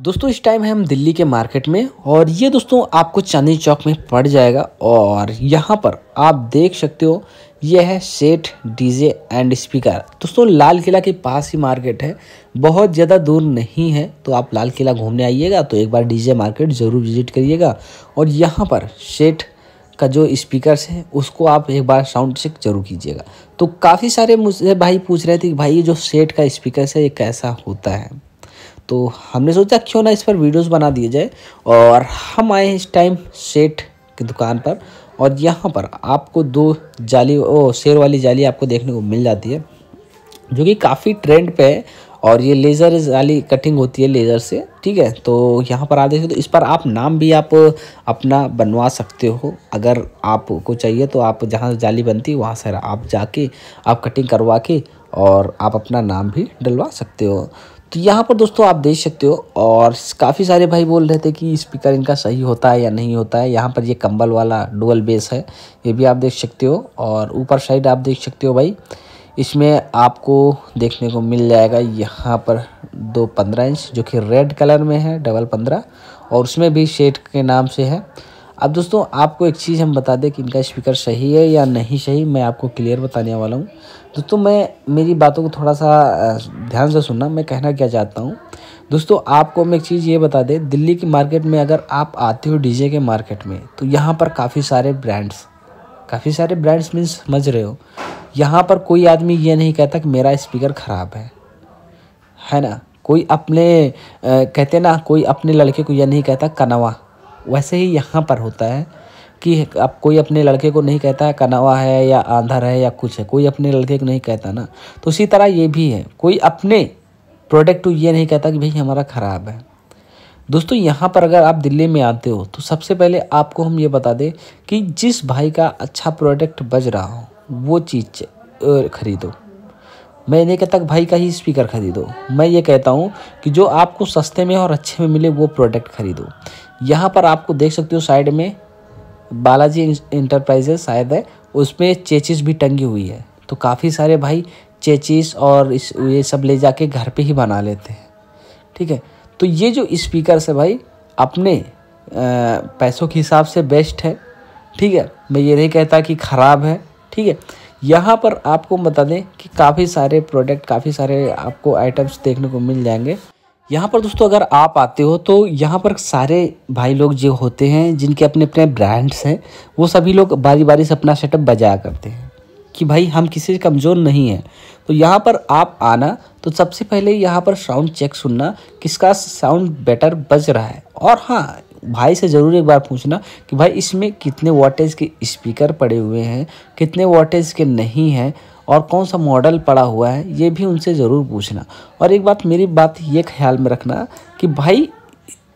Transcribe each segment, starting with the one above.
दोस्तों इस टाइम है हम दिल्ली के मार्केट में और ये दोस्तों आपको चांदनी चौक में पड़ जाएगा और यहाँ पर आप देख सकते हो ये है सेठ डीजे एंड स्पीकर दोस्तों लाल किला के पास ही मार्केट है बहुत ज़्यादा दूर नहीं है तो आप लाल किला घूमने आइएगा तो एक बार डीजे मार्केट ज़रूर विजिट करिएगा और यहाँ पर सेठ का जो स्पीकर्स है उसको आप एक बार साउंड चेक जरूर कीजिएगा तो काफ़ी सारे मुझसे भाई पूछ रहे थे कि भाई ये जो सेट का स्पीकर्स है ये कैसा होता है तो हमने सोचा क्यों ना इस पर वीडियोस बना दिए जाए और हम आए इस टाइम सेट की दुकान पर और यहाँ पर आपको दो जाली ओ शेर वाली जाली आपको देखने को मिल जाती है जो कि काफ़ी ट्रेंड पे है और ये लेज़र वाली कटिंग होती है लेज़र से ठीक है तो यहाँ पर आप देख सकते हो इस पर आप नाम भी आप अपना बनवा सकते हो अगर आपको चाहिए तो आप जहाँ जाली बनती है वहाँ से आप जाके आप कटिंग करवा के और आप अपना नाम भी डलवा सकते हो तो यहाँ पर दोस्तों आप देख सकते हो और काफ़ी सारे भाई बोल रहे थे कि स्पीकर इनका सही होता है या नहीं होता है यहाँ पर ये कंबल वाला डुअल बेस है ये भी आप देख सकते हो और ऊपर साइड आप देख सकते हो भाई इसमें आपको देखने को मिल जाएगा यहाँ पर दो पंद्रह इंच जो कि रेड कलर में है डबल पंद्रह और उसमें भी शेड के नाम से है अब दोस्तों आपको एक चीज़ हम बता दें कि इनका स्पीकर सही है या नहीं सही मैं आपको क्लियर बताने वाला हूँ दोस्तों मैं मेरी बातों को थोड़ा सा ध्यान से सुनना मैं कहना क्या चाहता हूँ दोस्तों आपको मैं एक चीज़ ये बता दें दिल्ली की मार्केट में अगर आप आते हो डीजे के मार्केट में तो यहाँ पर काफ़ी सारे ब्रांड्स काफ़ी सारे ब्रांड्स मीन्स समझ रहे हो यहाँ पर कोई आदमी ये नहीं कहता कि मेरा स्पीकर ख़राब है है ना कोई अपने आ, कहते ना कोई अपने लड़के को यह नहीं कहता कनवा वैसे ही यहाँ पर होता है कि अब कोई अपने लड़के को नहीं कहता है कनवा है या आंधर है या कुछ है कोई अपने लड़के को नहीं कहता ना तो उसी तरह ये भी है कोई अपने प्रोडक्ट को ये नहीं कहता कि भाई हमारा ख़राब है दोस्तों यहाँ पर अगर आप दिल्ली में आते हो तो सबसे पहले आपको हम ये बता दें कि जिस भाई का अच्छा प्रोडक्ट बज रहा हो वो चीज़ ख़रीदो मैं नहीं कहता भाई का ही स्पीकर ख़रीदो मैं ये कहता हूँ कि जो आपको सस्ते में और अच्छे में मिले वो प्रोडक्ट ख़रीदो यहाँ पर आपको देख सकते हो साइड में बालाजी इंटरप्राइजेस शायद है उसमें चेचिस भी टंगी हुई है तो काफ़ी सारे भाई चेचिस और इस ये सब ले जाके घर पे ही बना लेते हैं ठीक है तो ये जो स्पीकर है भाई अपने पैसों के हिसाब से बेस्ट है ठीक है मैं ये नहीं कहता कि ख़राब है ठीक है यहाँ पर आपको बता दें कि काफ़ी सारे प्रोडक्ट काफ़ी सारे आपको आइटम्स देखने को मिल जाएंगे यहाँ पर दोस्तों अगर आप आते हो तो यहाँ पर सारे भाई लोग जो होते हैं जिनके अपने अपने ब्रांड्स हैं वो सभी लोग बारी बारी से अपना सेटअप बजाया करते हैं कि भाई हम किसी से कमज़ोर नहीं हैं तो यहाँ पर आप आना तो सबसे पहले यहाँ पर साउंड चेक सुनना किसका साउंड बेटर बज रहा है और हाँ भाई से ज़रूर एक बार पूछना कि भाई इसमें कितने वाटेज के स्पीकर पड़े हुए हैं कितने वाटेज के नहीं हैं और कौन सा मॉडल पड़ा हुआ है ये भी उनसे ज़रूर पूछना और एक बात मेरी बात ये ख्याल में रखना कि भाई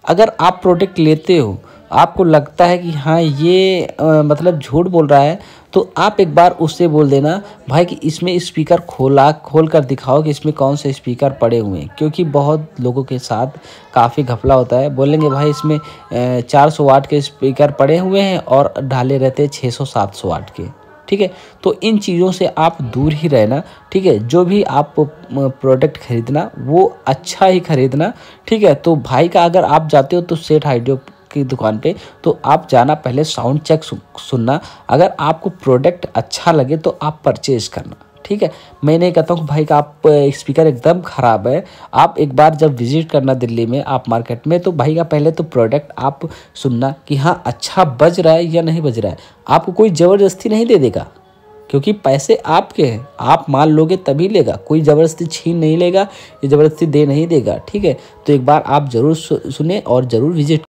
अगर आप प्रोडक्ट लेते हो आपको लगता है कि हाँ ये आ, मतलब झूठ बोल रहा है तो आप एक बार उससे बोल देना भाई कि इसमें स्पीकर खोला खोल कर दिखाओ कि इसमें कौन से स्पीकर पड़े हुए हैं क्योंकि बहुत लोगों के साथ काफ़ी घपला होता है बोलेंगे भाई इसमें चार सौ वाट के स्पीकर पड़े हुए हैं और ढाले रहते हैं छः सौ सात सौ वाट के ठीक है तो इन चीज़ों से आप दूर ही रहना ठीक है जो भी आप प्रोडक्ट खरीदना वो अच्छा ही खरीदना ठीक है तो भाई का अगर आप जाते हो तो सेठ हाइड्रो की दुकान पे तो आप जाना पहले साउंड चेक सुनना अगर आपको प्रोडक्ट अच्छा लगे तो आप परचेज़ करना ठीक है मैं नहीं कहता हूँ भाई का आप स्पीकर एकदम ख़राब है आप एक बार जब विज़िट करना दिल्ली में आप मार्केट में तो भाई का पहले तो प्रोडक्ट आप सुनना कि हाँ अच्छा बज रहा है या नहीं बज रहा है आपको कोई ज़बरदस्ती नहीं दे देगा क्योंकि पैसे आपके हैं आप मान लोगे तभी लेगा कोई ज़बरदस्ती छीन नहीं लेगा या ज़बरदस्ती दे नहीं देगा ठीक है तो एक बार आप ज़रूर सुने और ज़रूर विजिट